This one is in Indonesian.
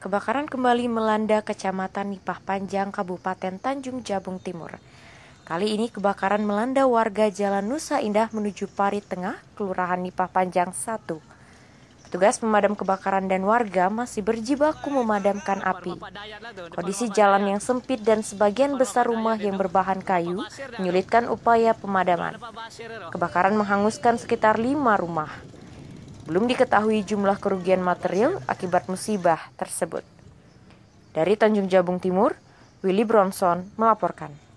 Kebakaran kembali melanda Kecamatan Nipah Panjang, Kabupaten Tanjung Jabung Timur. Kali ini kebakaran melanda warga Jalan Nusa Indah menuju Parit Tengah, Kelurahan Nipah Panjang 1. Petugas pemadam kebakaran dan warga masih berjibaku memadamkan api. Kondisi jalan yang sempit dan sebagian besar rumah yang berbahan kayu menyulitkan upaya pemadaman. Kebakaran menghanguskan sekitar lima rumah. Belum diketahui jumlah kerugian material akibat musibah tersebut. Dari Tanjung Jabung Timur, Willy Bronson melaporkan.